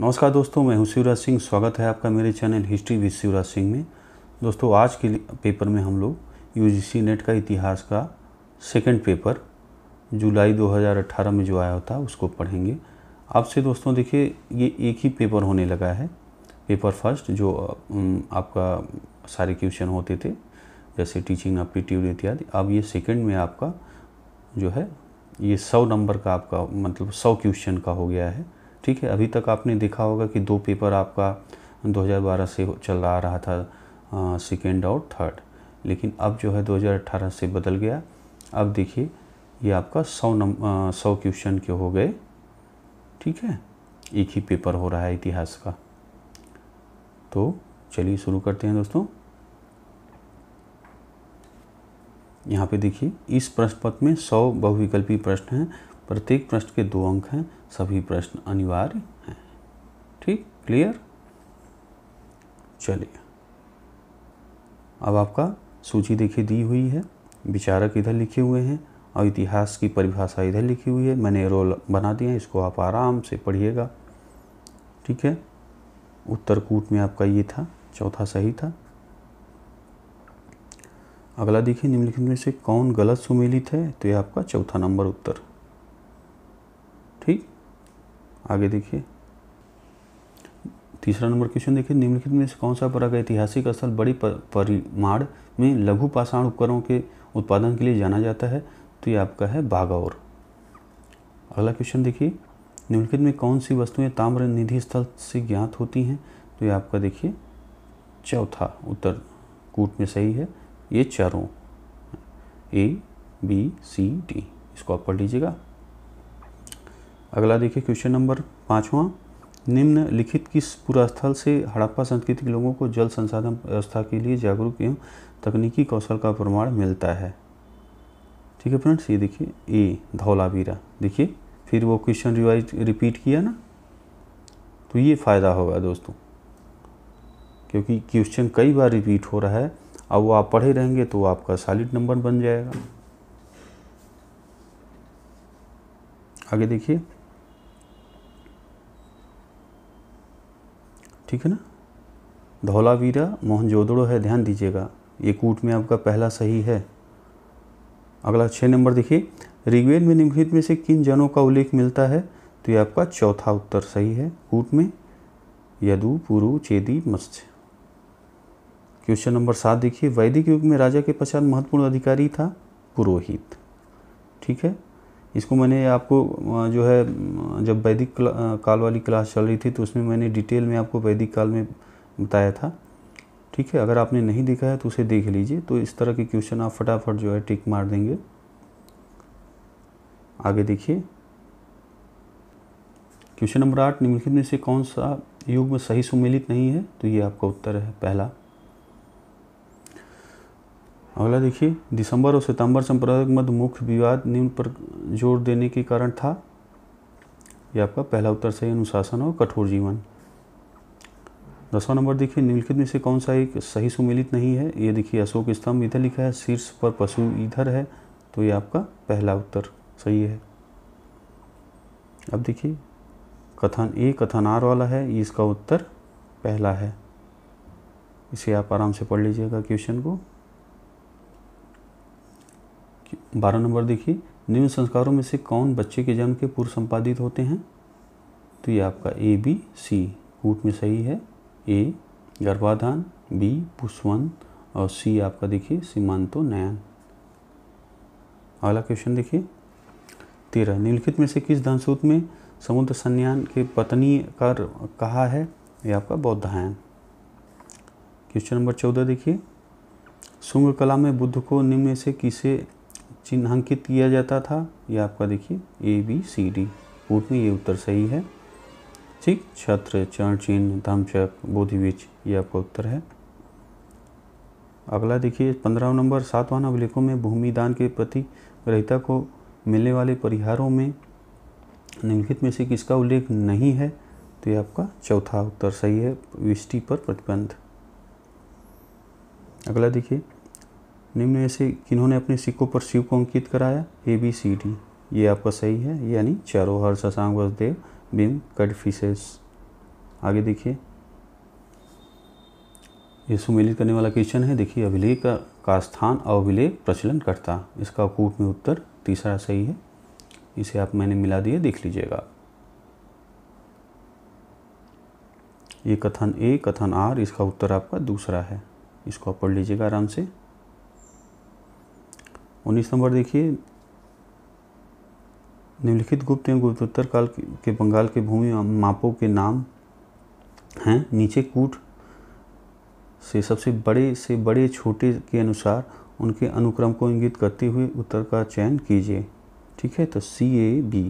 नमस्कार दोस्तों मैं हूं शिवराज सिंह स्वागत है आपका मेरे channel history with Shivraj Singh में दोस्तों आज के पेपर में हम लोग यू नेट का इतिहास का सेकंड पेपर जुलाई 2018 में जो आया होता उसको पढ़ेंगे आपसे दोस्तों देखिए ये एक ही पेपर होने लगा है पेपर फर्स्ट जो आपका सारे क्वेश्चन होते थे जैसे टीचिंग एप्टीट्यूड इत्यादि अब ये सेकेंड में आपका जो है ये सौ नंबर का आपका मतलब सौ क्वेश्चन का हो गया है ठीक है अभी तक आपने देखा होगा कि दो पेपर आपका 2012 से चल आ रहा था सेकेंड और थर्ड लेकिन अब जो है 2018 से बदल गया अब देखिए ये आपका सौ नम सौ क्वेश्चन के हो गए ठीक है एक ही पेपर हो रहा है इतिहास का तो चलिए शुरू करते हैं दोस्तों यहाँ पे देखिए इस प्रश्न पत्र में सौ बहुविकल्पी प्रश्न हैं प्रत्येक प्रश्न के दो अंक हैं सभी प्रश्न अनिवार्य हैं ठीक क्लियर चलिए अब आपका सूची देखिए दी हुई है विचारक इधर लिखे हुए हैं और इतिहास की परिभाषा इधर लिखी हुई है मैंने रोल बना दिया है इसको आप आराम से पढ़िएगा ठीक है उत्तरकूट में आपका ये था चौथा सही था अगला देखिए निम्नलिखित में से कौन गलत सुमेलित है तो ये आपका चौथा नंबर उत्तर ठीक आगे देखिए तीसरा नंबर क्वेश्चन देखिए निम्नलिखित में से कौन सा परग ऐतिहासिक स्थल बड़ी परिमाण में लघु पाषाण उपकरणों के उत्पादन के लिए जाना जाता है तो ये आपका है बागौर अगला क्वेश्चन देखिए निम्नलिखित में कौन सी वस्तुएं ताम्र निधि स्थल से ज्ञात होती हैं तो ये आपका देखिए चौथा उत्तर कूट में सही है ये चारों ए बी सी डी इसको आप पढ़ लीजिएगा अगला देखिए क्वेश्चन नंबर पाँचवा निम्न लिखित किस पुरास्थल से हड़प्पा संस्कृति के लोगों को जल संसाधन व्यवस्था के लिए जागरूक एवं तकनीकी कौशल का प्रमाण मिलता है ठीक है फ्रेंड्स ये देखिए ए धौलावीरा देखिए फिर वो क्वेश्चन रिवाइज रिपीट किया ना तो ये फ़ायदा होगा दोस्तों क्योंकि क्वेश्चन कई बार रिपीट हो रहा है अब वो आप पढ़े रहेंगे तो आपका सॉलिड नंबर बन जाएगा आगे देखिए ठीक है ना धौलावीरा मोहनजोदड़ो है ध्यान दीजिएगा ये कूट में आपका पहला सही है अगला छः नंबर देखिए ऋग्वेद में निम्नलिखित में से किन जनों का उल्लेख मिलता है तो ये आपका चौथा उत्तर सही है कूट में यदु पुरु चेदी मत्स्य क्वेश्चन नंबर सात देखिए वैदिक युग में राजा के पश्चात महत्वपूर्ण अधिकारी था पुरोहित ठीक है इसको मैंने आपको जो है जब वैदिक काल वाली क्लास चल रही थी तो उसमें मैंने डिटेल में आपको वैदिक काल में बताया था ठीक है अगर आपने नहीं देखा है तो उसे देख लीजिए तो इस तरह के क्वेश्चन आप फटाफट जो है टिक मार देंगे आगे देखिए क्वेश्चन नंबर आठ निम्नलिखित में से कौन सा युग्म सही सुमेलित नहीं है तो ये आपका उत्तर है पहला अगला देखिए दिसंबर और सितंबर संप्रदाय मध्य मुख्य विवाद निम्न पर जोर देने के कारण था यह आपका पहला उत्तर सही अनुशासन और कठोर जीवन दसवां नंबर देखिए निम्नलिखित में से कौन सा एक सही सुमिलित नहीं है ये देखिए अशोक स्तंभ इधर लिखा है शीर्ष पर पशु इधर है तो ये आपका पहला उत्तर सही है अब देखिए कथन ए कथनार वाला है इसका उत्तर पहला है इसे आप आराम से पढ़ लीजिएगा क्वेश्चन को बारह नंबर देखिए निम्न संस्कारों में से कौन बच्चे के जन्म के पूर्व संपादित होते हैं तो ये आपका ए बी सी कूट में सही है ए गर्भाधान बी पुष्वन और सी आपका देखिए सीमांतो नयन अगला क्वेश्चन देखिए तेरह निम्नलिखित में से किस दानसूत में समुद्र संयान के पत्नी कर कहा है ये आपका बौद्धायन क्वेश्चन नंबर चौदह देखिए शुंग कला में बुद्ध को निम्न से किसे चिन्हांकित किया जाता था ये आपका देखिए ए बी सी डी पूर्व में ये उत्तर सही है ठीक छत्र चरण चिन्ह धमचक बोधिविच ये आपका उत्तर है अगला देखिए पंद्रह नंबर सातवां अभिलेखों में भूमिदान के प्रति ग्रहिता को मिलने वाले परिहारों में निम्नलिखित में से किसका उल्लेख नहीं है तो ये आपका चौथा उत्तर सही है विष्टि पर प्रतिबंध अगला देखिए निम्न में से किन्होंने अपने सिक्कों पर शिव को अंकित कराया ए बी सी डी ये आपका सही है यानी चारों हर शशांग वसुदेव बिम कटफिशेस आगे देखिए ये सुमेलित करने वाला क्वेश्चन है देखिए अभिलेख का, का स्थान अभिलेख प्रचलन करता इसका कूट में उत्तर तीसरा सही है इसे आप मैंने मिला दिए देख लीजिएगा ये कथन ए कथन आर इसका उत्तर आपका दूसरा है इसको आप पढ़ लीजिएगा आराम से उन्नीस नंबर देखिए निम्नलिखित गुप्त एवं गुप्तोत्तर काल के बंगाल के भूमि मापों के नाम हैं नीचे कूट से सबसे बड़े से बड़े छोटे के अनुसार उनके अनुक्रम को इंगित करते हुए उत्तर का चयन कीजिए ठीक है तो सी ए बी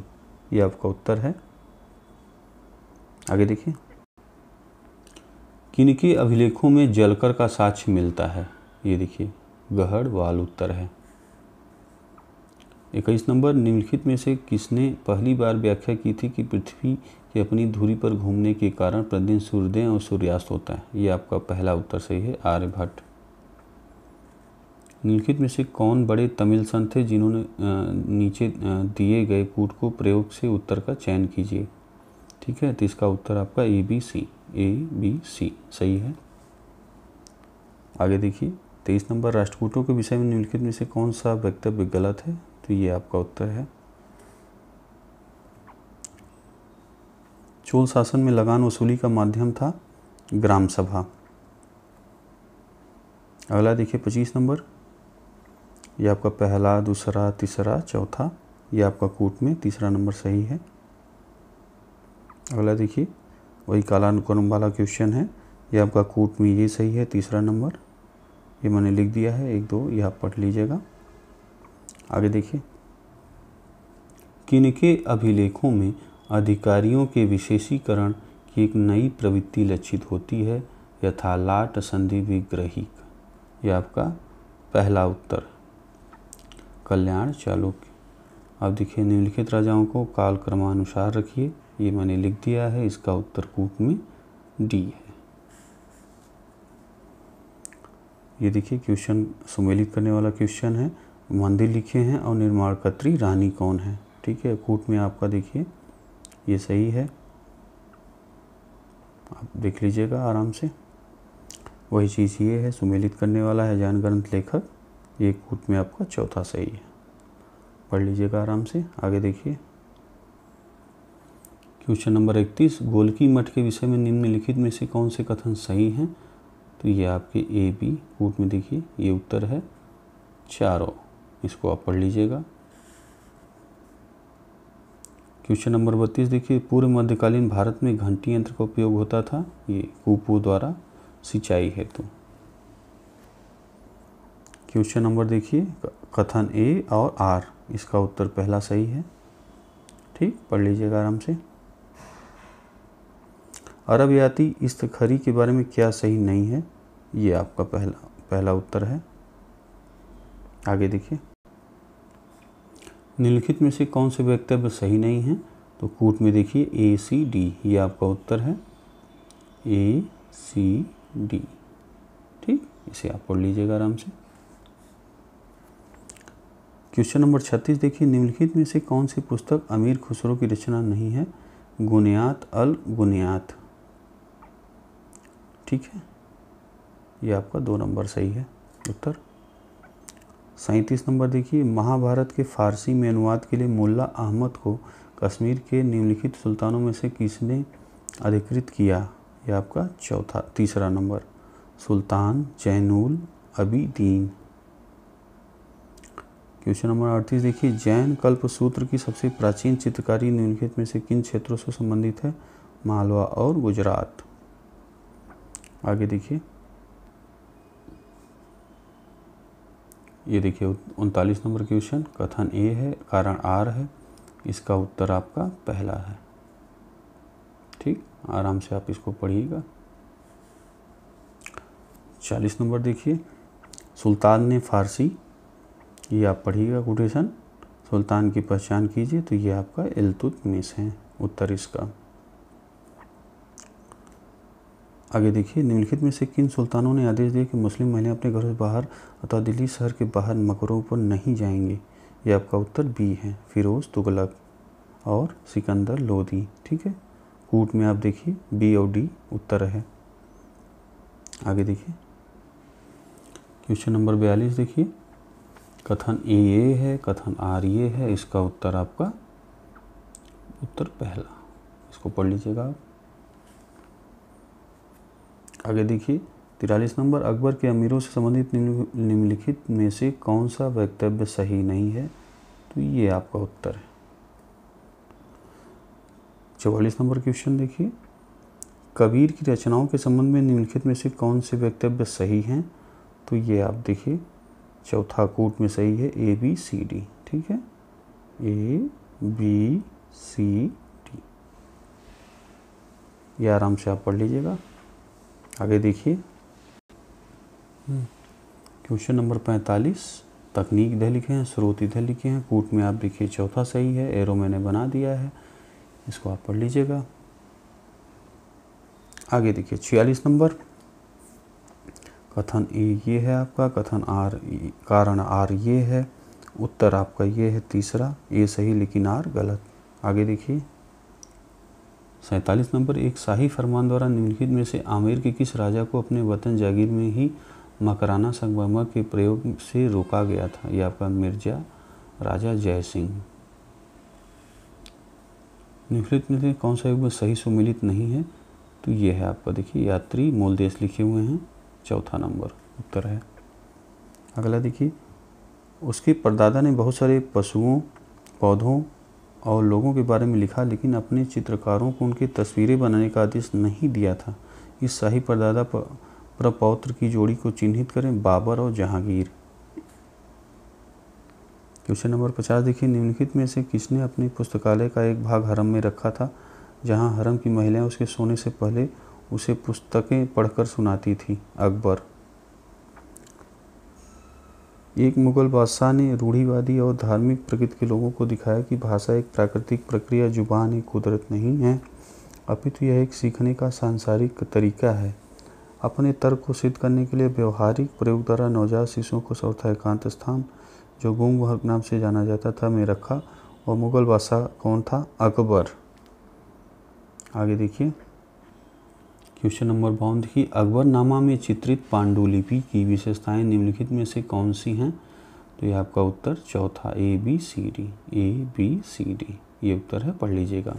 ये आपका उत्तर है आगे देखिए किनके अभिलेखों में जलकर का साक्ष्य मिलता है ये देखिए गहड़ वाल उत्तर है इक्कीस नंबर निम्नलिखित में से किसने पहली बार व्याख्या की थी कि पृथ्वी के अपनी धुरी पर घूमने के कारण प्रतिदिन सूर्योदय और सूर्यास्त होता है ये आपका पहला उत्तर सही है आर्यभट्ट निम्नलिखित में से कौन बड़े तमिल संत थे जिन्होंने नीचे दिए गए कूट को प्रयोग से उत्तर का चयन कीजिए ठीक है तो इसका उत्तर आपका ए बी सी ए बी सी सही है आगे देखिए तेईस नंबर राष्ट्रकूटों के विषय में निम्नलिखित में से कौन सा वक्तव्य गलत है तो ये आपका उत्तर है चोल शासन में लगान वसूली का माध्यम था ग्राम सभा अगला देखिए पच्चीस नंबर ये आपका पहला दूसरा तीसरा चौथा ये आपका कूट में तीसरा नंबर सही है अगला देखिए वही काला वाला क्वेश्चन है ये आपका कूट में ये सही है तीसरा नंबर ये मैंने लिख दिया है एक दो ये आप पढ़ लीजिएगा आगे देखिए किनके अभिलेखों में अधिकारियों के विशेषीकरण की एक नई प्रवृत्ति लक्षित होती है यथा लाट संधि विग्रहिक यह आपका पहला उत्तर कल्याण चालुक्य अब देखिए निम्नलिखित राजाओं को काल क्रमानुसार रखिए ये मैंने लिख दिया है इसका उत्तर कूट में डी है ये देखिए क्वेश्चन सुमेलित करने वाला क्वेश्चन है मंदिर लिखे हैं और निर्माणकर्त्री रानी कौन है ठीक है कूट में आपका देखिए ये सही है आप देख लीजिएगा आराम से वही चीज़ ये है सुमेलित करने वाला है जैन ग्रंथ लेखक ये कूट में आपका चौथा सही है पढ़ लीजिएगा आराम से आगे देखिए क्वेश्चन नंबर इकतीस गोलकी मठ के विषय में निम्नलिखित में से कौन से कथन सही हैं तो ये आपके ए बी कूट में देखिए ये उत्तर है चारों इसको आप पढ़ लीजिएगा क्वेश्चन नंबर बत्तीस देखिए पूर्व मध्यकालीन भारत में घंटी यंत्र का उपयोग होता था ये कुपू द्वारा सिंचाई हेतु तो। क्वेश्चन नंबर देखिए कथन ए और आर इसका उत्तर पहला सही है ठीक पढ़ लीजिएगा आराम से अरब याति खरी के बारे में क्या सही नहीं है ये आपका पहला पहला उत्तर है आगे देखिए निम्नलिखित में से कौन से वक्तव्य सही नहीं है तो कूट में देखिए ए सी डी ये आपका उत्तर है ए सी डी ठीक इसे आप पढ़ लीजिएगा आराम से क्वेश्चन नंबर छत्तीस देखिए निम्नलिखित में से कौन सी पुस्तक अमीर खुसरो की रचना नहीं है गुनियात अल गुनियात ठीक है ये आपका दो नंबर सही है उत्तर सैंतीस नंबर देखिए महाभारत के फारसी में अनुवाद के लिए मुल्ला अहमद को कश्मीर के निम्नलिखित सुल्तानों में से किसने अधिकृत किया यह आपका चौथा तीसरा number Sultan Zainul Abidin question number अड़तीस देखिए जैन कल्प सूत्र की सबसे प्राचीन चित्रकारी निम्नलिखित में से किन क्षेत्रों से संबंधित है मालवा और गुजरात आगे देखिए ये देखिए उनतालीस नंबर क्वेश्चन कथन ए है कारण आर है इसका उत्तर आपका पहला है ठीक आराम से आप इसको पढ़िएगा चालीस नंबर देखिए सुल्तान ने फारसी ये आप पढ़िएगा कोटेशन सुल्तान की पहचान कीजिए तो ये आपका मिस है उत्तर इसका आगे देखिए निम्नलिखित में से किन सुल्तानों ने आदेश दिया कि मुस्लिम महिलाएं अपने घरों से बाहर अथवा दिल्ली शहर के बाहर मकरों पर नहीं जाएंगी ये आपका उत्तर बी है फिरोज़ तुगलक और सिकंदर लोधी ठीक है कूट में आप देखिए बी और डी उत्तर है आगे देखिए क्वेश्चन नंबर बयालीस देखिए कथन ए ये है कथन आर ये है इसका उत्तर आपका उत्तर पहला इसको पढ़ लीजिएगा आप आगे देखिए तिरालीस नंबर अकबर के अमीरों से संबंधित निम्नलिखित में से कौन सा वक्तव्य सही नहीं है तो ये आपका उत्तर है चौवालीस नंबर क्वेश्चन देखिए कबीर की रचनाओं के संबंध में निम्नलिखित में से कौन से वक्तव्य सही हैं तो ये आप देखिए चौथा कोट में सही है ए बी सी डी ठीक है ए बी सी डी ये आराम से आप पढ़ लीजिएगा आगे देखिए हम्म। क्वेश्चन नंबर पैंतालीस तकनीक इधर लिखे हैं स्रोत इधर लिखे हैं कूट में आप देखिए चौथा सही है एरो मैंने बना दिया है इसको आप पढ़ लीजिएगा आगे देखिए छियालीस नंबर कथन ए ये है आपका कथन आर कारण आर ये है उत्तर आपका ये है तीसरा ए सही लेकिन आर गलत आगे देखिए सैंतालीस नंबर एक शाही फरमान द्वारा निम्नलिखित में से आमेर के किस राजा को अपने वतन जागीर में ही मकराना संगमर के प्रयोग से रोका गया था यह आपका मिर्जा राजा जय सिंह निम्नलिखित में से कौन सा युग सही सुमिलित नहीं है तो ये है आपका देखिए यात्री मूल देश लिखे हुए हैं चौथा नंबर उत्तर है अगला देखिए उसके परदादा ने बहुत सारे पशुओं पौधों और लोगों के बारे में लिखा लेकिन अपने चित्रकारों को उनकी तस्वीरें बनाने का आदेश नहीं दिया था इस शाही परदादा प्रपौत्र की जोड़ी को चिन्हित करें बाबर और जहांगीर क्वेश्चन नंबर पचास देखिए निम्नलिखित में से किसने अपने पुस्तकालय का एक भाग हरम में रखा था जहां हरम की महिलाएं उसके सोने से पहले उसे पुस्तकें पढ़कर सुनाती थी अकबर एक मुगल बादशाह ने रूढ़िवादी और धार्मिक प्रकृति के लोगों को दिखाया कि भाषा एक प्राकृतिक प्रक्रिया जुबान एक कुदरत नहीं है अपितु यह एक सीखने का सांसारिक तरीका है अपने तर्क को सिद्ध करने के लिए व्यवहारिक प्रयोग द्वारा नवजात शिशुओं को सर्वथा एकांत स्थान जो गुम नाम से जाना जाता था में रखा और मुगल बादशाह कौन था अकबर आगे देखिए क्वेश्चन नंबर बावन देखिए अकबरनामा में चित्रित पांडुलिपि की विशेषताएं निम्नलिखित में से कौन सी हैं तो ये आपका उत्तर चौथा A B C D A B C D ये उत्तर है पढ़ लीजिएगा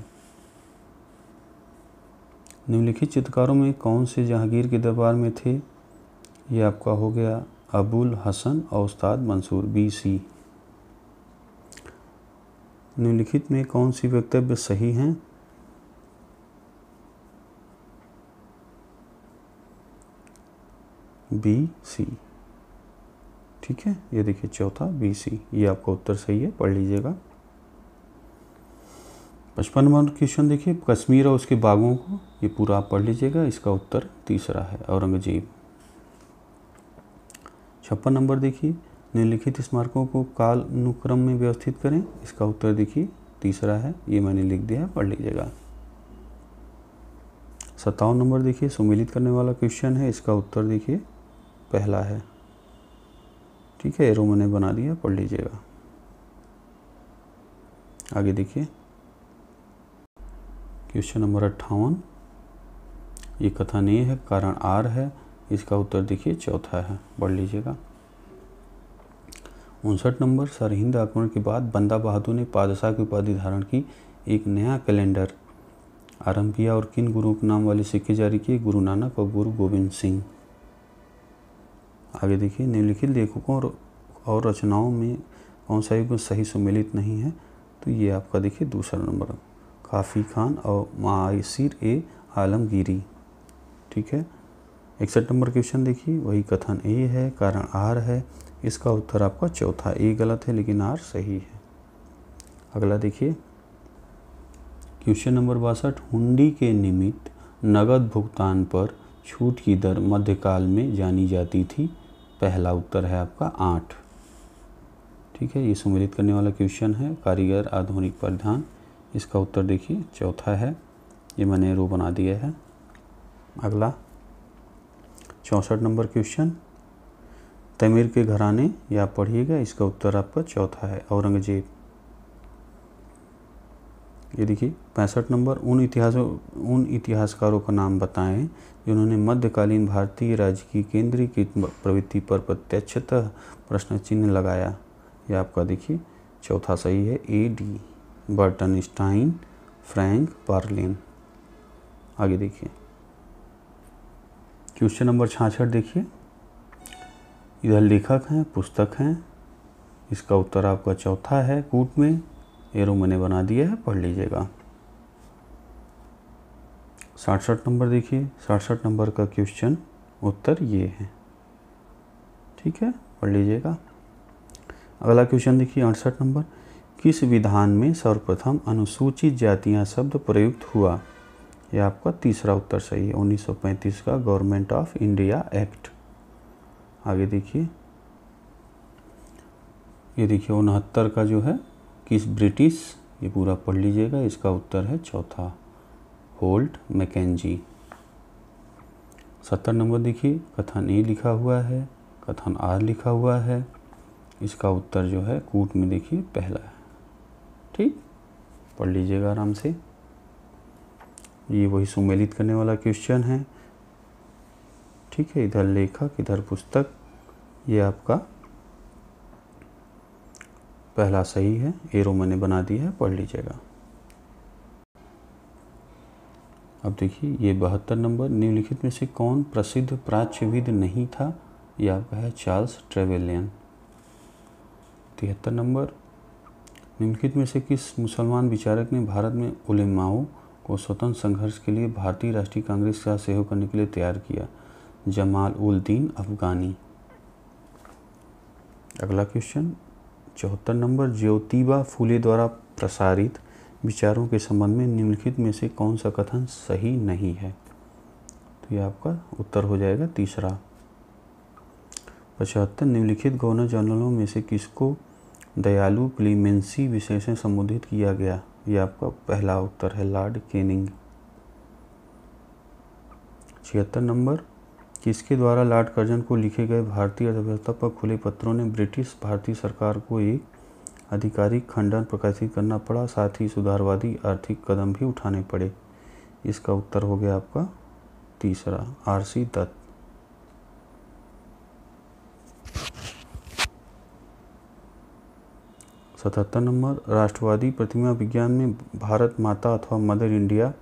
निम्नलिखित चित्रकारों में कौन से जहांगीर के दरबार में थे ये आपका हो गया अबुल हसन और उस्ताद मंसूर बी सी निम्नलिखित में कौन सी वक्तव्य सही हैं बी सी ठीक है ये देखिए चौथा बी सी ये आपका उत्तर सही है पढ़ लीजिएगा पचपन नंबर क्वेश्चन देखिए कश्मीर और उसके बागों को ये पूरा आप पढ़ लीजिएगा इसका उत्तर तीसरा है औरंगजेब छप्पन नंबर देखिए निम्नलिखित स्मारकों को काल अनुक्रम में व्यवस्थित करें इसका उत्तर देखिए तीसरा है ये मैंने लिख दिया है पढ़ लीजिएगा सत्तावन नंबर देखिए सुमिलित करने वाला क्वेश्चन है इसका उत्तर देखिए पहला है ठीक है एरो मैंने बना दिया पढ़ लीजिएगा आगे देखिए क्वेश्चन नंबर अट्ठावन ये नहीं है कारण आर है इसका उत्तर देखिए चौथा है पढ़ लीजिएगा उनसठ नंबर सरहिंद आक्रमण के बाद बंदा बहादुर ने पादशाह की उपाधि धारण की एक नया कैलेंडर आरंभ किया और किन गुरुओं के नाम वाले सिक्के जारी किए गुरु नानक और गुरु गोविंद सिंह आगे देखिए निम्नलिखित लेखकों और और रचनाओं में कौन सा युग्म सही सुमिलित नहीं है तो ये आपका देखिए दूसरा नंबर काफ़ी खान और मायसर ए आलमगिरी ठीक है इकसठ नंबर क्वेश्चन देखिए वही कथन ए है कारण आर है इसका उत्तर आपका चौथा ए गलत है लेकिन आर सही है अगला देखिए क्वेश्चन नंबर बासठ हुंडी के निमित्त नगद भुगतान पर छूट की दर मध्यकाल में जानी जाती थी पहला उत्तर है आपका आठ ठीक है ये सम्मिलित करने वाला क्वेश्चन है कारीगर आधुनिक परिधान इसका उत्तर देखिए चौथा है ये मैंने रो बना दिया है अगला चौंसठ नंबर क्वेश्चन तमीर के घराने या पढ़िएगा इसका उत्तर आपका चौथा है औरंगजेब ये देखिए पैंसठ नंबर उन इतिहासों उन इतिहासकारों का नाम बताएं जिन्होंने मध्यकालीन भारतीय राज्य की की प्रवृत्ति पर प्रत्यक्षतः प्रश्न चिन्ह लगाया यह आपका देखिए चौथा सही है A D Burton Stein Frank Perlin आगे देखिए क्वेश्चन नंबर छाछठ देखिए इधर लेखक हैं पुस्तक हैं इसका उत्तर आपका चौथा है कूट में ये रूम मैंने बना दिया है पढ़ लीजिएगा साठसठ नंबर देखिए साठसठ नंबर का क्वेश्चन उत्तर ये है ठीक है पढ़ लीजिएगा अगला क्वेश्चन देखिए अड़सठ नंबर किस विधान में सर्वप्रथम अनुसूचित जातियां शब्द प्रयुक्त हुआ यह आपका तीसरा उत्तर सही है 1935 का गवर्नमेंट ऑफ इंडिया एक्ट आगे देखिए ये देखिए उनहत्तर का जो है किस ब्रिटिश ये पूरा पढ़ लीजिएगा इसका उत्तर है चौथा होल्ट मैकेजी सत्तर नंबर देखिए कथन ए लिखा हुआ है कथन आर लिखा हुआ है इसका उत्तर जो है कूट में देखिए पहला है ठीक पढ़ लीजिएगा आराम से ये वही सुमेलित करने वाला क्वेश्चन है ठीक है इधर लेखक इधर पुस्तक ये आपका पहला सही है एरो मैंने बना दिया है पढ़ लीजिएगा अब देखिए ये बहत्तर नंबर निम्नलिखित में से कौन प्रसिद्ध प्राच्यविद नहीं था या वह चार्ल्स ट्रेवेलियन तिहत्तर नंबर निम्नलिखित में से किस मुसलमान विचारक ने भारत में उलेमाओं को स्वतंत्र संघर्ष के लिए भारतीय राष्ट्रीय कांग्रेस का सहयोग करने के लिए तैयार किया जमाल उल दीन अफगानी अगला क्वेश्चन चौहत्तर नंबर ज्योतिबा फूले द्वारा प्रसारित विचारों के संबंध में निम्नलिखित में से कौन सा कथन सही नहीं है तो ये आपका उत्तर हो जाएगा तीसरा पचहत्तर निम्नलिखित गवर्नर जनरलों में से किसको दयालु क्लीमेंसी विषय से संबोधित किया गया ये आपका पहला उत्तर है लॉर्ड केनिंग छिहत्तर नंबर किसके द्वारा लॉर्ड कर्जन को लिखे गए भारतीय अर्थव्यवस्था पर खुले पत्रों ने ब्रिटिश भारतीय सरकार को एक आधिकारिक खंडन प्रकाशित करना पड़ा साथ ही सुधारवादी आर्थिक कदम भी उठाने पड़े इसका उत्तर हो गया आपका तीसरा आर सी दत्त सतहत्तर नंबर राष्ट्रवादी प्रतिमा विज्ञान में भारत माता अथवा मदर इंडिया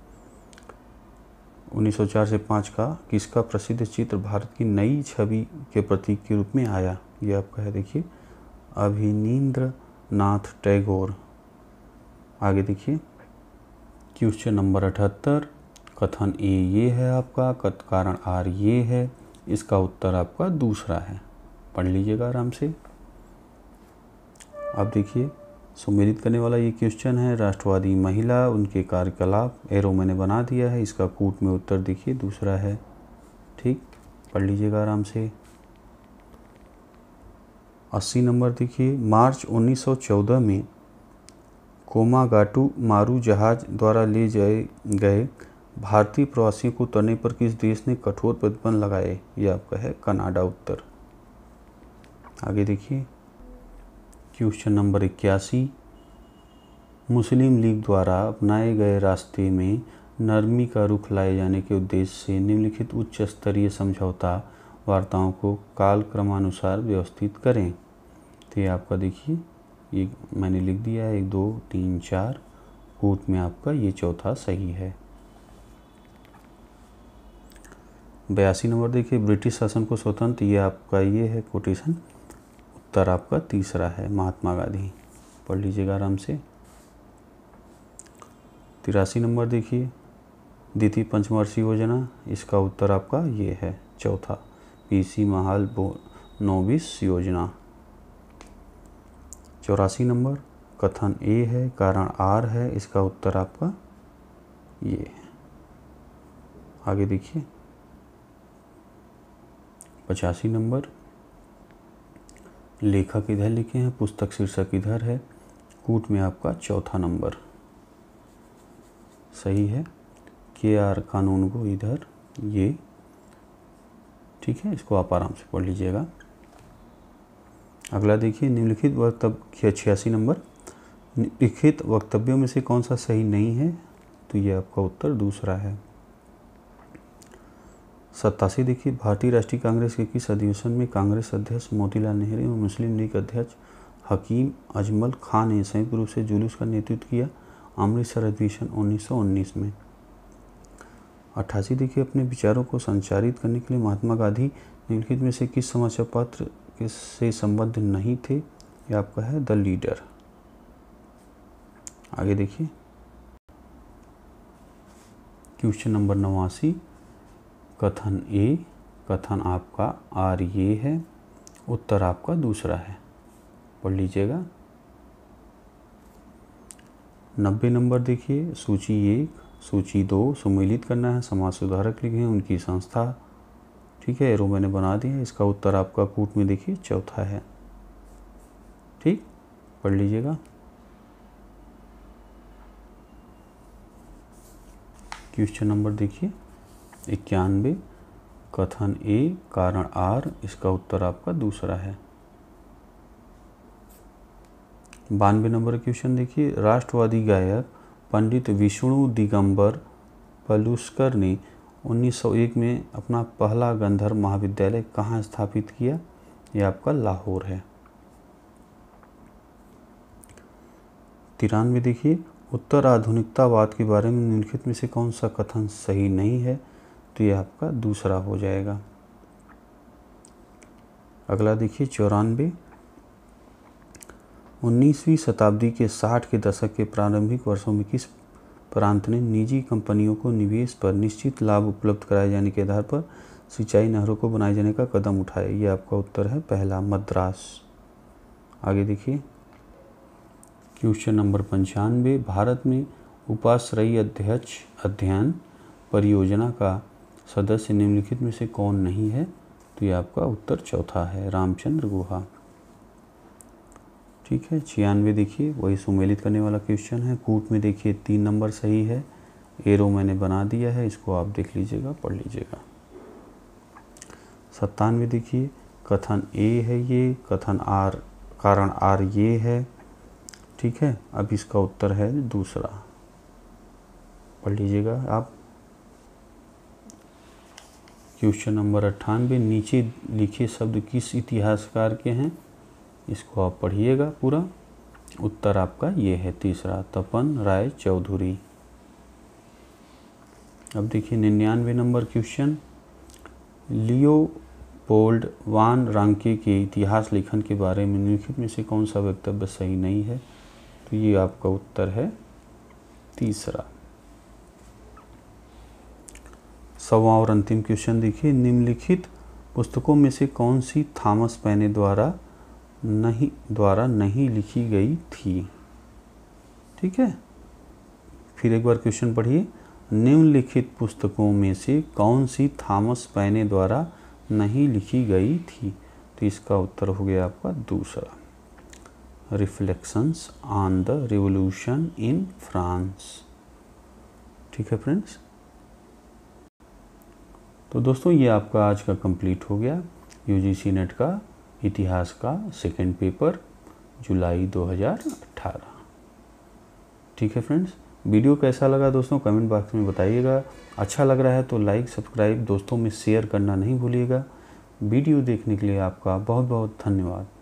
1904 से 5 का किसका प्रसिद्ध चित्र भारत की नई छवि के प्रतीक के रूप में आया ये आपका है देखिए अभिनीन्द्र नाथ टैगोर आगे देखिए क्वेश्चन नंबर अठहत्तर कथन ए ये है आपका कत कारण आर ये है इसका उत्तर आपका दूसरा है पढ़ लीजिएगा आराम से अब देखिए सम्मिलित करने वाला ये क्वेश्चन है राष्ट्रवादी महिला उनके कार्यकलाप एरो मैंने बना दिया है इसका कूट में उत्तर देखिए दूसरा है ठीक पढ़ लीजिएगा आराम से अस्सी नंबर देखिए मार्च 1914 में कोमागाटू मारू जहाज द्वारा ले जाए गए भारतीय प्रवासियों को तरने पर किस देश ने कठोर प्रतिबंध लगाए ये आपका है कनाडा उत्तर आगे देखिए क्वेश्चन नंबर इक्यासी मुस्लिम लीग द्वारा अपनाए गए रास्ते में नरमी का रुख लाए जाने के उद्देश्य से निम्नलिखित उच्च स्तरीय समझौता वार्ताओं को काल क्रमानुसार व्यवस्थित करें तो ये आपका देखिए ये मैंने लिख दिया है एक दो तीन चार कूट में आपका ये चौथा सही है बयासी नंबर देखिए ब्रिटिश शासन को स्वतंत्र ये आपका ये है कोटेशन उत्तर आपका तीसरा है महात्मा गांधी पढ़ लीजिएगा आराम से तिरासी नंबर देखिए द्वितीय पंचमर्षी योजना इसका उत्तर आपका ये है चौथा पीसी महाल बो नोबिस योजना चौरासी नंबर कथन ए है कारण आर है इसका उत्तर आपका ये है आगे देखिए पचासी नंबर लेखक इधर लिखे हैं पुस्तक शीर्षक इधर है कूट में आपका चौथा नंबर सही है के आर कानून को इधर ये ठीक है इसको आप आराम से पढ़ लीजिएगा अगला देखिए निम्नलिखित वक्तव्य छियासी नंबर लिखित वक्तव्यों में से कौन सा सही नहीं है तो ये आपका उत्तर दूसरा है सत्तासी देखिए भारतीय राष्ट्रीय कांग्रेस के किस अधिवेशन में कांग्रेस अध्यक्ष मोतीलाल नेहरू और मुस्लिम लीग अध्यक्ष हकीम अजमल खान ने संयुक्त रूप से जुलूस का नेतृत्व किया अमृतसर अधिवेशन 1919 में अट्ठासी देखिए अपने विचारों को संचारित करने के लिए महात्मा गांधी निम्नलिखित में से किस समाचार पत्र के से संबद्ध नहीं थे यह आपका है द लीडर आगे देखिए क्वेश्चन नंबर नवासी कथन ए कथन आपका आर ये है उत्तर आपका दूसरा है पढ़ लीजिएगा नब्बे नंबर देखिए सूची एक सूची दो सम्मिलित करना है समाज सुधारक लिखे हैं उनकी संस्था ठीक है एरो मैंने बना दिया इसका उत्तर आपका कूट में देखिए चौथा है ठीक पढ़ लीजिएगा क्वेश्चन नंबर देखिए इक्यानवे कथन ए कारण आर इसका उत्तर आपका दूसरा है बानवे नंबर क्वेश्चन देखिए राष्ट्रवादी गायक पंडित विष्णु दिगंबर पलुस्कर ने 1901 में अपना पहला गंधर्व महाविद्यालय कहाँ स्थापित किया यह आपका लाहौर है तिरानवे देखिए उत्तर आधुनिकतावाद के बारे में निम्नलिखित में से कौन सा कथन सही नहीं है तो ये आपका दूसरा हो जाएगा अगला देखिए चौरानवे उन्नीसवीं शताब्दी के साठ के दशक के प्रारंभिक वर्षों में किस प्रांत ने निजी कंपनियों को निवेश पर निश्चित लाभ उपलब्ध कराए जाने के आधार पर सिंचाई नहरों को बनाए जाने का कदम उठाया ये आपका उत्तर है पहला मद्रास आगे देखिए क्वेश्चन नंबर पंचानवे भारत में उपाश्रयी अध्यक्ष अध्ययन परियोजना का सदस्य निम्नलिखित में से कौन नहीं है तो ये आपका उत्तर चौथा है रामचंद्र गुहा ठीक है छियानवे देखिए वही सुमेलित करने वाला क्वेश्चन है कूट में देखिए तीन नंबर सही है एरो मैंने बना दिया है इसको आप देख लीजिएगा पढ़ लीजिएगा सत्तानवे देखिए कथन ए है ये कथन आर कारण आर ये है ठीक है अब इसका उत्तर है दूसरा पढ़ लीजिएगा आप क्वेश्चन नंबर अट्ठानवे नीचे लिखे शब्द किस इतिहासकार के हैं इसको आप पढ़िएगा पूरा उत्तर आपका ये है तीसरा तपन राय चौधरी अब देखिए निन्यानवे number question Leopold von Ranke के इतिहास लेखन के बारे में निम्नलिखित में से कौन सा वक्तव्य सही नहीं है तो ये आपका उत्तर है तीसरा सवा और अंतिम क्वेश्चन देखिए निम्नलिखित पुस्तकों में से कौन सी थॉमस पैने द्वारा नहीं द्वारा नहीं लिखी गई थी ठीक है फिर एक बार क्वेश्चन पढ़िए निम्नलिखित पुस्तकों में से कौन सी थॉमस पैने द्वारा नहीं लिखी गई थी तो इसका उत्तर हो गया आपका दूसरा reflections on the revolution in France ठीक है फ्रेंड्स तो दोस्तों ये आपका आज का कंप्लीट हो गया यूजीसी नेट का इतिहास का सेकेंड पेपर जुलाई 2018 ठीक है फ्रेंड्स वीडियो कैसा लगा दोस्तों कमेंट बॉक्स में बताइएगा अच्छा लग रहा है तो लाइक सब्सक्राइब दोस्तों में शेयर करना नहीं भूलिएगा वीडियो देखने के लिए आपका बहुत बहुत धन्यवाद